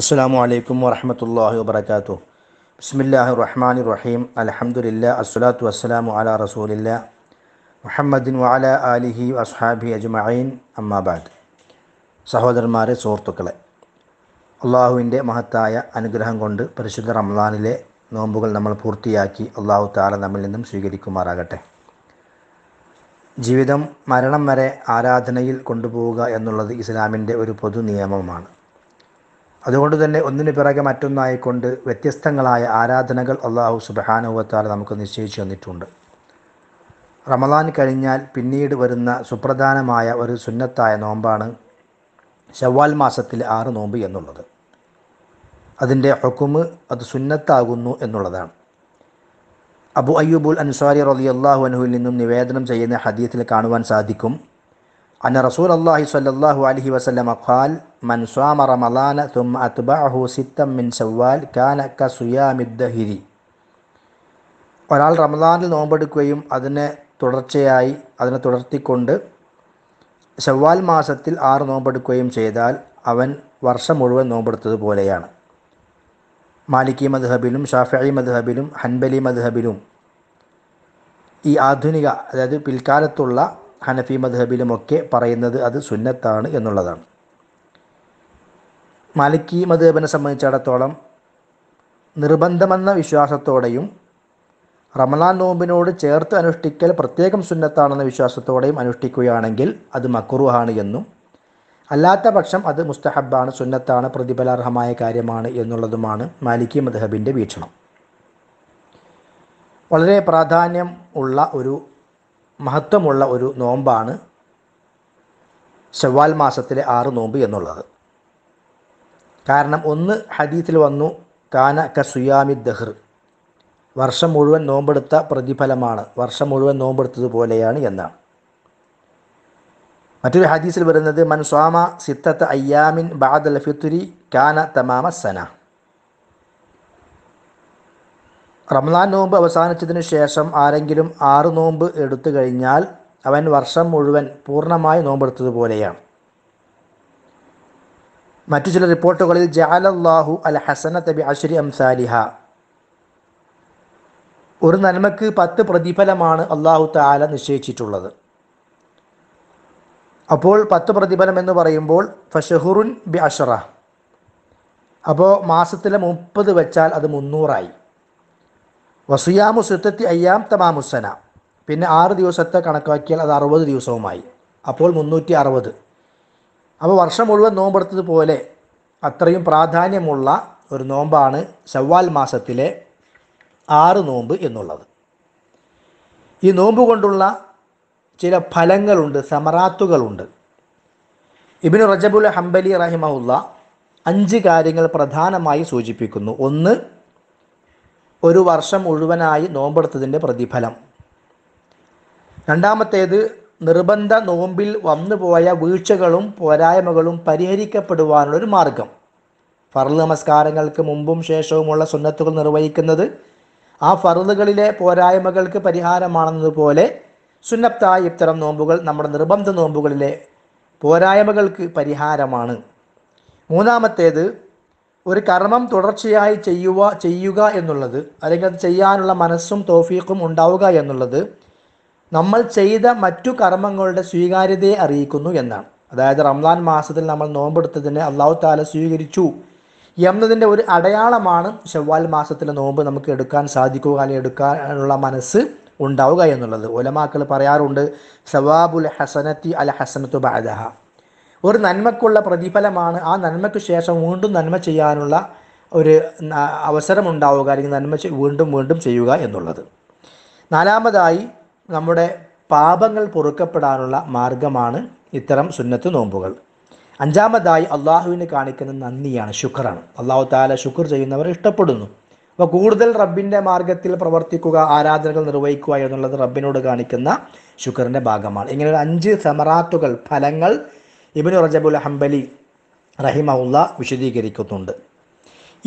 അസ്സാം വലൈക്കും വറഹമത്തല്ലാഹി വാബർക്കാത്തു ബിസ്മില്ലാഹി റഹ്മാൻ റഹീം അലഹമുല്ല അസ്സലാത്തു വസ്സലാമു അല റസൂലില്ല മുഹമ്മദിൻ വാല അലിഹി അസ്ഹാബി അജ്മഈൻ അമ്മാബാദ് സഹോദരന്മാരെ സുഹൃത്തുക്കളെ അള്ളാഹുവിൻ്റെ മഹത്തായ അനുഗ്രഹം കൊണ്ട് പരിശുദ്ധ റംലാനിലെ നോമ്പുകൾ നമ്മൾ പൂർത്തിയാക്കി അള്ളാഹു താല നമ്മിൽ നിന്നും സ്വീകരിക്കുമാറാകട്ടെ ജീവിതം മരണം വരെ ആരാധനയിൽ കൊണ്ടുപോവുക എന്നുള്ളത് ഇസ്ലാമിൻ്റെ ഒരു പൊതു നിയമമാണ് അതുകൊണ്ട് തന്നെ ഒന്നിനു പിറകെ മറ്റൊന്നായിക്കൊണ്ട് വ്യത്യസ്തങ്ങളായ ആരാധനകൾ അള്ളാഹു സുബഹാനുവത്താൽ നമുക്ക് നിശ്ചയിച്ചു തന്നിട്ടുണ്ട് റമദാൻ കഴിഞ്ഞാൽ പിന്നീട് വരുന്ന സുപ്രധാനമായ ഒരു സുന്നത്തായ നോമ്പാണ് ഷവ്വാൽ മാസത്തിലെ ആറ് നോമ്പ് എന്നുള്ളത് അതിൻ്റെ ഹുക്കുമ് അത് സുന്നത്താകുന്നു എന്നുള്ളതാണ് അബു അയ്യൂബുൽ അൻസാരി റലി അള്ളാഹു അനുഹുവിൽ നിന്നും നിവേദനം ചെയ്യുന്ന ഹദീത്തിൽ കാണുവാൻ സാധിക്കും അന്ന റസൂൽ അള്ളാഹി സല്ലാഹു അലഹി വസല്ലം അഖാൽ മൻസ്വാമ സ്വാമ തും അത്ബഅഹു സിത്തം മിൻ സവ്വാൽ കാന ക സുയാമിദ്ദഹിരി ഒരാൾ റമദാനിൽ നോമ്പെടുക്കുകയും അതിനെ തുടർച്ചയായി അതിനെ തുടർത്തിക്കൊണ്ട് ഷവ്വാൽ മാസത്തിൽ ആറ് നോമ്പെടുക്കുകയും ചെയ്താൽ അവൻ വർഷം മുഴുവൻ നോമ്പെടുത്തതുപോലെയാണ് മാലിക്കി മദ്ഹബിലും ഷാഫി മദ്ഹബിലും ഹൻബലി മദ്ഹബിലും ഈ ആധുനിക അതായത് പിൽക്കാലത്തുള്ള ഹനഫി മദ്ഹബിലുമൊക്കെ പറയുന്നത് അത് സുന്നത്താണ് എന്നുള്ളതാണ് മാലിക്കി മധുബനെ സംബന്ധിച്ചിടത്തോളം നിർബന്ധമെന്ന വിശ്വാസത്തോടെയും റമലാൻ നോമ്പിനോട് ചേർത്ത് അനുഷ്ഠിക്കൽ പ്രത്യേകം സുന്നത്താണെന്ന വിശ്വാസത്തോടെയും അനുഷ്ഠിക്കുകയാണെങ്കിൽ അത് മക്കുറുഹാണ് എന്നും അല്ലാത്ത പക്ഷം അത് മുസ്തഹബാണ് സുന്നത്താണ് പ്രതിഫലാർഹമായ കാര്യമാണ് എന്നുള്ളതുമാണ് മാലിക്കി മദ്ഹബിൻ്റെ വീക്ഷണം വളരെ പ്രാധാന്യം ഉള്ള ഒരു മഹത്വമുള്ള ഒരു നോമ്പാണ് ഷവാൽ മാസത്തിലെ ആറ് നോമ്പ് എന്നുള്ളത് കാരണം ഒന്ന് ഹദീത്തിൽ വന്നു കാന കസുയാമി ദഹർ വർഷം മുഴുവൻ നോമ്പെടുത്ത പ്രതിഫലമാണ് വർഷം മുഴുവൻ നോമ്പെടുത്തതുപോലെയാണ് എന്നാണ് മറ്റൊരു ഹദീസിൽ വരുന്നത് മൻസ്വാമ സിത്തത്ത് അയ്യാമിൻ ബാദൽ ഫിത്തുരി കാന തമാമ സന റംലാൻ നോമ്പ് അവസാനിച്ചതിന് ശേഷം ആരെങ്കിലും ആറ് നോമ്പ് എടുത്തു കഴിഞ്ഞാൽ അവൻ വർഷം മുഴുവൻ പൂർണ്ണമായി നോമ്പെടുത്തതുപോലെയാണ് മറ്റു ചില റിപ്പോർട്ടുകളിൽ ജാലല്ലാഹു അൽ ഹസന തബി അഷരി അംസാലിഹ ഒരു നന്മക്ക് പത്ത് പ്രതിഫലമാണ് അള്ളാഹു താല നിശ്ചയിച്ചിട്ടുള്ളത് അപ്പോൾ പത്ത് പ്രതിഫലം എന്ന് പറയുമ്പോൾ ഫഷഹുറുൻ ബി അഷറ അപ്പോൾ മാസത്തിലെ മുപ്പത് വെച്ചാൽ അത് മുന്നൂറായി വസുയാമു സുത്തത്തി അയ്യാം തമാമുസന പിന്നെ ആറ് ദിവസത്തെ കണക്കാക്കിയാൽ അത് അറുപത് ദിവസവുമായി അപ്പോൾ മുന്നൂറ്റി അറുപത് അപ്പോൾ വർഷം മുഴുവൻ പോലെ അത്രയും പ്രാധാന്യമുള്ള ഒരു നോമ്പാണ് ശവ്വാൽ മാസത്തിലെ ആറ് നോമ്പ് എന്നുള്ളത് ഈ നോമ്പ് കൊണ്ടുള്ള ചില ഫലങ്ങളുണ്ട് സമറാത്തുകളുണ്ട് ഇബിന് റജബുൽ ഹംബലി റഹിമുള്ള അഞ്ച് കാര്യങ്ങൾ പ്രധാനമായി സൂചിപ്പിക്കുന്നു ഒന്ന് ഒരു വർഷം മുഴുവനായി നോമ്പെടുത്തതിൻ്റെ പ്രതിഫലം രണ്ടാമത്തേത് നിർബന്ധ നോമ്പിൽ വന്നുപോയ വീഴ്ചകളും പോരായ്മകളും പരിഹരിക്കപ്പെടുവാനുള്ള ഒരു മാർഗം ഫറല് നമസ്കാരങ്ങൾക്ക് മുമ്പും ശേഷവുമുള്ള സുന്നത്തുകൾ നിർവഹിക്കുന്നത് ആ ഫറലുകളിലെ പോരായ്മകൾക്ക് പരിഹാരമാണെന്നതുപോലെ സുന്നപ്തായ ഇത്തരം നോമ്പുകൾ നമ്മുടെ നിർബന്ധ നോമ്പുകളിലെ പോരായ്മകൾക്ക് പരിഹാരമാണ് മൂന്നാമത്തേത് ഒരു കർമ്മം തുടർച്ചയായി ചെയ്യുക ചെയ്യുക എന്നുള്ളത് അല്ലെങ്കിൽ അത് ചെയ്യാനുള്ള മനസ്സും തോഫീക്കും ഉണ്ടാവുക എന്നുള്ളത് നമ്മൾ ചെയ്ത മറ്റു കർമ്മങ്ങളുടെ സ്വീകാര്യതയെ അറിയിക്കുന്നു എന്നാണ് അതായത് റംലാൻ മാസത്തിൽ നമ്മൾ നോമ്പെടുത്തതിനെ അള്ളാഹു താല സ്വീകരിച്ചു എന്നതിൻ്റെ ഒരു അടയാളമാണ് ഷവ്വാൽ മാസത്തിലെ നോമ്പ് നമുക്ക് എടുക്കാൻ സാധിക്കുക അല്ലെങ്കിൽ എടുക്കാനുള്ള മനസ്സ് ഉണ്ടാവുക എന്നുള്ളത് ഒലമാക്കൾ പറയാറുണ്ട് ഷവാബുൽ ഹസനത്തി അൽ ഹസനത്തു ബാദഹ ഒരു നന്മക്കുള്ള പ്രതിഫലമാണ് ആ നന്മയ്ക്ക് ശേഷം വീണ്ടും നന്മ ചെയ്യാനുള്ള ഒരു അവസരം ഉണ്ടാവുക അല്ലെങ്കിൽ നന്മ വീണ്ടും വീണ്ടും ചെയ്യുക എന്നുള്ളത് നാലാമതായി നമ്മുടെ പാപങ്ങൾ പൊറുക്കപ്പെടാനുള്ള മാർഗമാണ് ഇത്തരം സുന്നത്ത് നോമ്പുകൾ അഞ്ചാമതായി അള്ളാഹുവിന് കാണിക്കുന്ന നന്ദിയാണ് ശുക്രാണ് അള്ളാഹു താല ശുക്ർ ചെയ്യുന്നവരെ ഇഷ്ടപ്പെടുന്നു അപ്പോൾ കൂടുതൽ റബ്ബിൻ്റെ മാർഗത്തിൽ പ്രവർത്തിക്കുക ആരാധനകൾ നിർവഹിക്കുക എന്നുള്ളത് റബ്ബിനോട് കാണിക്കുന്ന ശുക്രൻ്റെ ഭാഗമാണ് ഇങ്ങനെ അഞ്ച് സമറാത്തുകൾ ഫലങ്ങൾ ഇബിന് റജബുൽ ഹംബലി റഹിമഹുല്ല വിശദീകരിക്കുന്നുണ്ട്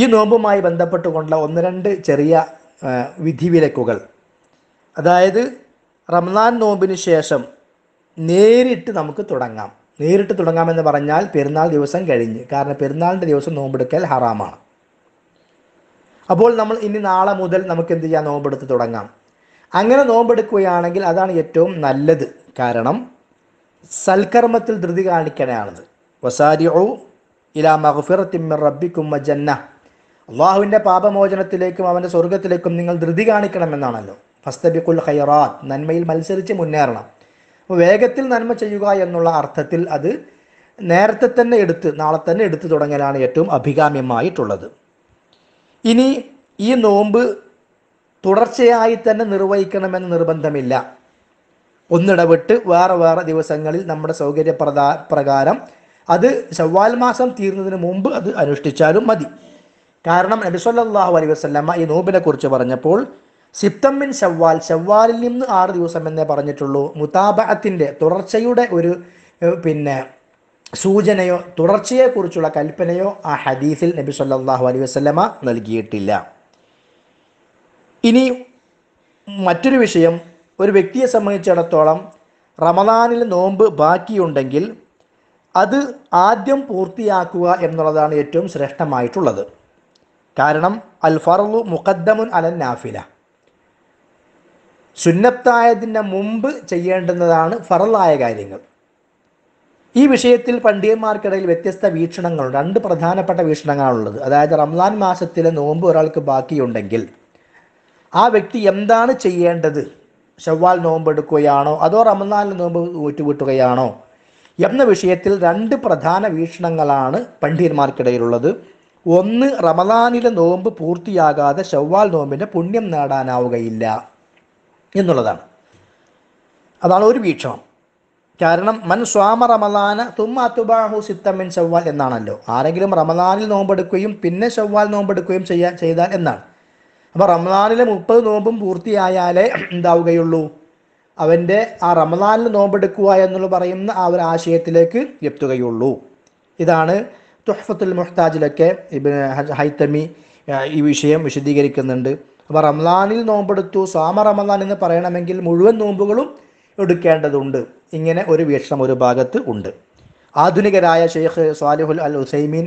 ഈ നോമ്പുമായി ബന്ധപ്പെട്ടുകൊണ്ടുള്ള ഒന്ന് രണ്ട് ചെറിയ വിധിവിലക്കുകൾ അതായത് റംസാൻ നോമ്പിന് ശേഷം നേരിട്ട് നമുക്ക് തുടങ്ങാം നേരിട്ട് തുടങ്ങാമെന്ന് പറഞ്ഞാൽ പെരുന്നാൾ ദിവസം കഴിഞ്ഞ് കാരണം പെരുന്നാളിൻ്റെ ദിവസം നോമ്പെടുക്കൽ ഹറാമാണ് അപ്പോൾ നമ്മൾ ഇനി നാളെ മുതൽ നമുക്ക് എന്ത് ചെയ്യാം നോമ്പെടുത്ത് തുടങ്ങാം അങ്ങനെ നോമ്പെടുക്കുകയാണെങ്കിൽ അതാണ് ഏറ്റവും നല്ലത് കാരണം സൽക്കർമ്മത്തിൽ ധൃതി കാണിക്കണയാണത് വസാരിഒ ഇലാ മഹഫിറത്തിമ്മ റബ്ബിക്കുമ്മ ജന്ന അള്ളാഹുവിൻ്റെ പാപമോചനത്തിലേക്കും അവൻ്റെ സ്വർഗത്തിലേക്കും നിങ്ങൾ ധൃതി കാണിക്കണമെന്നാണല്ലോ ഫസ്തബിക്കുൽ ഖൈറാത്ത് നന്മയിൽ മത്സരിച്ച് മുന്നേറണം അപ്പോൾ വേഗത്തിൽ നന്മ ചെയ്യുക എന്നുള്ള അർത്ഥത്തിൽ അത് നേരത്തെ തന്നെ എടുത്ത് നാളെ തന്നെ എടുത്തു തുടങ്ങലാണ് ഏറ്റവും അഭികാമ്യമായിട്ടുള്ളത് ഇനി ഈ നോമ്പ് തുടർച്ചയായി തന്നെ നിർവഹിക്കണമെന്ന് നിർബന്ധമില്ല ഒന്നിടവിട്ട് വേറെ വേറെ ദിവസങ്ങളിൽ നമ്മുടെ സൗകര്യപ്രദാ പ്രകാരം അത് ശവ്വാൽ മാസം തീർന്നതിന് മുമ്പ് അത് അനുഷ്ഠിച്ചാലും മതി കാരണം നബിസ്വല്ലാഹു അലൈവല്ല ഈ നോമ്പിനെ കുറിച്ച് പറഞ്ഞപ്പോൾ സിപ്തമ്മിൻ ഷവ്വാൽ ഷവ്വാലിൽ നിന്ന് ആറ് ദിവസം എന്നേ പറഞ്ഞിട്ടുള്ളൂ മുതാബഅത്തിൻ്റെ തുടർച്ചയുടെ ഒരു പിന്നെ സൂചനയോ തുടർച്ചയെക്കുറിച്ചുള്ള കൽപ്പനയോ ആ ഹദീസിൽ നബി സല്ലാഹു അലൈഹി വസ്ലമ നൽകിയിട്ടില്ല ഇനി മറ്റൊരു വിഷയം ഒരു വ്യക്തിയെ സംബന്ധിച്ചിടത്തോളം റമദാനിൽ നോമ്പ് ബാക്കിയുണ്ടെങ്കിൽ അത് ആദ്യം പൂർത്തിയാക്കുക എന്നുള്ളതാണ് ഏറ്റവും ശ്രേഷ്ഠമായിട്ടുള്ളത് കാരണം അൽ ഫറു മുഖദ്ദമുൻ അലൻ നാഫില സുന്നത്തായതിൻ്റെ മുമ്പ് ചെയ്യേണ്ടുന്നതാണ് ഫറലായ കാര്യങ്ങൾ ഈ വിഷയത്തിൽ പണ്ഡിയന്മാർക്കിടയിൽ വ്യത്യസ്ത വീക്ഷണങ്ങൾ രണ്ട് പ്രധാനപ്പെട്ട വീക്ഷണങ്ങളാണുള്ളത് അതായത് റംസാൻ മാസത്തിലെ നോമ്പ് ഒരാൾക്ക് ബാക്കിയുണ്ടെങ്കിൽ ആ വ്യക്തി എന്താണ് ചെയ്യേണ്ടത് ഷവ്വാൽ നോമ്പ് എടുക്കുകയാണോ അതോ റമദാനിൽ നോമ്പ് ഊറ്റുകൂട്ടുകയാണോ എന്ന വിഷയത്തിൽ രണ്ട് പ്രധാന വീക്ഷണങ്ങളാണ് പണ്ഡിതന്മാർക്കിടയിലുള്ളത് ഒന്ന് റമദാനിലെ നോമ്പ് പൂർത്തിയാകാതെ ഷവ്വാൽ നോമ്പിൻ്റെ പുണ്യം നേടാനാവുകയില്ല എന്നുള്ളതാണ് അതാണ് ഒരു വീക്ഷണം കാരണം മൻ സ്വാമ റമദാന തുമ്മാത്തുബാഹു സിത്തമ്മിൻ ചവ്വാൽ എന്നാണല്ലോ ആരെങ്കിലും റമദാനിൽ നോമ്പെടുക്കുകയും പിന്നെ ചവ്വാൽ നോമ്പെടുക്കുകയും ചെയ്യാൻ ചെയ്താൽ എന്നാണ് അപ്പോൾ റമദാനിലെ മുപ്പത് നോമ്പും പൂർത്തിയായാലേ ഉണ്ടാവുകയുള്ളൂ അവൻ്റെ ആ റമദാനിൽ നോമ്പെടുക്കുക എന്നുള്ള പറയുന്ന ആ ഒരു ആശയത്തിലേക്ക് എത്തുകയുള്ളൂ ഇതാണ് തുഹഫത്തുൽ മുഹ്താജിലൊക്കെ ഇബിൻ ഹൈത്തമി ഈ വിഷയം വിശദീകരിക്കുന്നുണ്ട് അപ്പോൾ റംലാനിൽ നോമ്പെടുത്തു സ്വാമ റമദാൻ എന്ന് പറയണമെങ്കിൽ മുഴുവൻ നോമ്പുകളും എടുക്കേണ്ടതുണ്ട് ഇങ്ങനെ ഒരു വീക്ഷണം ഒരു ഭാഗത്ത് ഉണ്ട് ആധുനികരായ ഷെയ്ഖ് സാലിഹുൽ അൽ ഹുസൈമീൻ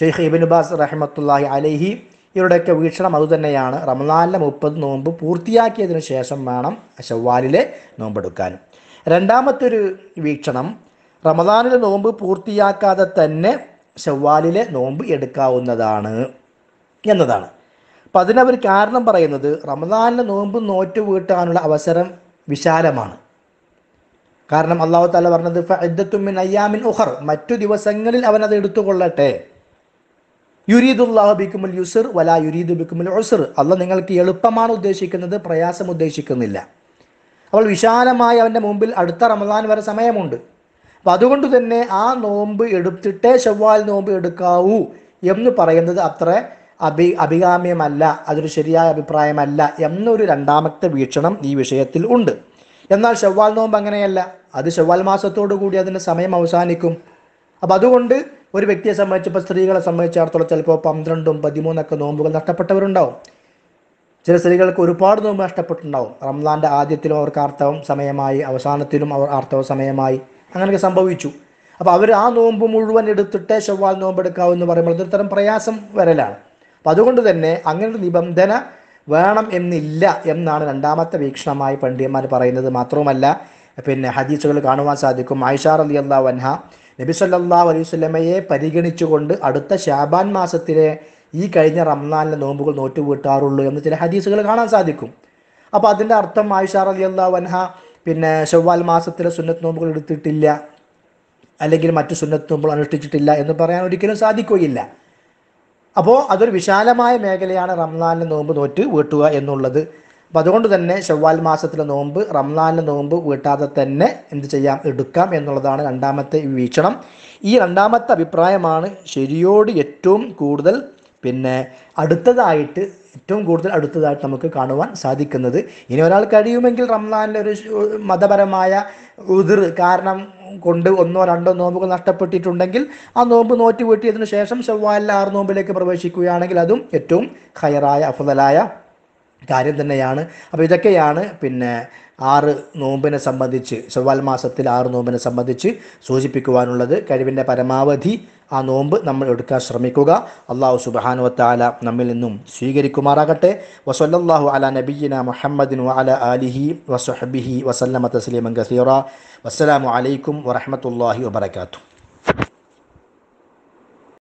ഷെയ്ഖ് ഇബിൻബാസ് ബാസ് അലഹി ഇവരുടെയൊക്കെ വീക്ഷണം അതുതന്നെയാണ് റമദാനിലെ മുപ്പത് നോമ്പ് പൂർത്തിയാക്കിയതിനു ശേഷം വേണം ഷവ്വാലിലെ നോമ്പെടുക്കാൻ രണ്ടാമത്തെ ഒരു വീക്ഷണം റമദാനിലെ നോമ്പ് പൂർത്തിയാക്കാതെ തന്നെ ഷവ്വാലിലെ നോമ്പ് എടുക്കാവുന്നതാണ് എന്നതാണ് അപ്പൊ അതിനവർ കാരണം പറയുന്നത് റമദാനിലെ നോമ്പ് നോറ്റ് വീട്ടാനുള്ള അവസരം വിശാലമാണ് കാരണം അള്ളാഹു താല പറഞ്ഞത് ഫിദ്ദത്തുമിൻ അയ്യാമിൻ ഉഹർ മറ്റു ദിവസങ്ങളിൽ അവൻ അത് എടുത്തുകൊള്ളട്ടെ യുരീദുല്ലാഹു ബിക്കുമുൽ യുസുർ വലാ യുരീദു ബിക്കുമുൽ ഉസുർ അല്ല നിങ്ങൾക്ക് എളുപ്പമാണ് ഉദ്ദേശിക്കുന്നത് പ്രയാസം ഉദ്ദേശിക്കുന്നില്ല അപ്പോൾ വിശാലമായി അവൻ്റെ മുമ്പിൽ അടുത്ത റമദാൻ വരെ സമയമുണ്ട് അപ്പം അതുകൊണ്ട് തന്നെ ആ നോമ്പ് എടുത്തിട്ടേ ചൊവ്വാൽ നോമ്പ് എടുക്കാവൂ എന്ന് പറയുന്നത് അത്ര അഭി അഭികാമ്യമല്ല അതൊരു ശരിയായ അഭിപ്രായമല്ല എന്നൊരു രണ്ടാമത്തെ വീക്ഷണം ഈ വിഷയത്തിൽ ഉണ്ട് എന്നാൽ ഷവ്വാൽ നോമ്പ് അങ്ങനെയല്ല അത് ഷവ്വാൽ മാസത്തോടു കൂടി അതിൻ്റെ സമയം അവസാനിക്കും അപ്പം അതുകൊണ്ട് ഒരു വ്യക്തിയെ സംബന്ധിച്ച് ഇപ്പോൾ സ്ത്രീകളെ സംബന്ധിച്ചിടത്തോളം ചിലപ്പോൾ പന്ത്രണ്ടും പതിമൂന്നൊക്കെ നോമ്പുകൾ നഷ്ടപ്പെട്ടവരുണ്ടാവും ചില സ്ത്രീകൾക്ക് ഒരുപാട് നോമ്പ് നഷ്ടപ്പെട്ടിട്ടുണ്ടാവും റംസാൻ്റെ ആദ്യത്തിലും അവർക്ക് ആർത്തവം സമയമായി അവസാനത്തിലും അവർ ആർത്തവ സമയമായി അങ്ങനെയൊക്കെ സംഭവിച്ചു അപ്പോൾ അവർ ആ നോമ്പ് മുഴുവൻ എടുത്തിട്ട് ചൊവ്വാൽ നോമ്പ് എടുക്കാവൂ എന്ന് പറയുമ്പോൾ ഇതൊരു തരം പ്രയാസം വരലാണ് അപ്പം അതുകൊണ്ട് തന്നെ അങ്ങനൊരു നിബന്ധന വേണം എന്നില്ല എന്നാണ് രണ്ടാമത്തെ വീക്ഷണമായി പണ്ഡിയന്മാർ പറയുന്നത് മാത്രവുമല്ല പിന്നെ ഹദീസുകൾ കാണുവാൻ സാധിക്കും ആയിഷാർ അലി അള്ളാ വൻഹ നബി സല്ലാ അലൈഹി സ്വലമയെ പരിഗണിച്ചുകൊണ്ട് അടുത്ത ഷാബാൻ മാസത്തിലെ ഈ കഴിഞ്ഞ റംനാലിൻ്റെ നോമ്പുകൾ നോറ്റുവീട്ടാറുള്ളൂ എന്ന് ചില ഹദീസുകൾ കാണാൻ സാധിക്കും അപ്പോൾ അതിൻ്റെ അർത്ഥം ആയിഷാർ അലി അള്ളാ വൻഹ പിന്നെ ഷവ്വാൽ മാസത്തിലെ സുന്നത്ത് നോമ്പുകൾ എടുത്തിട്ടില്ല അല്ലെങ്കിൽ മറ്റു സുന്നത്ത് നോമ്പുകൾ അനുഷ്ഠിച്ചിട്ടില്ല എന്ന് പറയാൻ ഒരിക്കലും സാധിക്കുകയില്ല അപ്പോൾ അതൊരു വിശാലമായ മേഖലയാണ് റംസാനിലെ നോമ്പ് നോറ്റ് വീട്ടുക എന്നുള്ളത് അപ്പം അതുകൊണ്ട് തന്നെ ചൊവ്വാൽ മാസത്തിലെ നോമ്പ് റംസാനിലെ നോമ്പ് വീട്ടാതെ തന്നെ എന്ത് ചെയ്യാം എടുക്കാം എന്നുള്ളതാണ് രണ്ടാമത്തെ വീക്ഷണം ഈ രണ്ടാമത്തെ അഭിപ്രായമാണ് ശരിയോട് ഏറ്റവും കൂടുതൽ പിന്നെ അടുത്തതായിട്ട് ഏറ്റവും കൂടുതൽ അടുത്തതായിട്ട് നമുക്ക് കാണുവാൻ സാധിക്കുന്നത് ഇനി ഒരാൾ കഴിയുമെങ്കിൽ റംസാനിലെ ഒരു മതപരമായ ഉതിർ കാരണം കൊണ്ട് ഒന്നോ രണ്ടോ നോമ്പുകൾ നഷ്ടപ്പെട്ടിട്ടുണ്ടെങ്കിൽ ആ നോമ്പ് നോറ്റ് വീട്ടിയതിനു ശേഷം ചൊവ്വാലിൽ ആറ് നോമ്പിലേക്ക് പ്രവേശിക്കുകയാണെങ്കിൽ അതും ഏറ്റവും ഹയറായ അഫുതലായ കാര്യം തന്നെയാണ് അപ്പോൾ ഇതൊക്കെയാണ് പിന്നെ ആറ് നോമ്പിനെ സംബന്ധിച്ച് ചൊവ്വാൽ മാസത്തിൽ ആറ് നോമ്പിനെ സംബന്ധിച്ച് സൂചിപ്പിക്കുവാനുള്ളത് കഴിവിൻ്റെ പരമാവധി ആ നോമ്പ് നമ്മൾ എടുക്കാൻ ശ്രമിക്കുക അള്ളാഹു സുബാനുവത്താല നമ്മിൽ നിന്നും സ്വീകരിക്കുമാറാകട്ടെ വസല്ലാഹു അല നബീന മുഹമ്മദിൻ അല അലിഹി വസഹബിഹി വസല്ലമ തസ്ലീമൻ ഗസീറ വസ്സലാമു അലൈക്കും വറഹമത്തല്ലാഹി വബർക്കാത്തു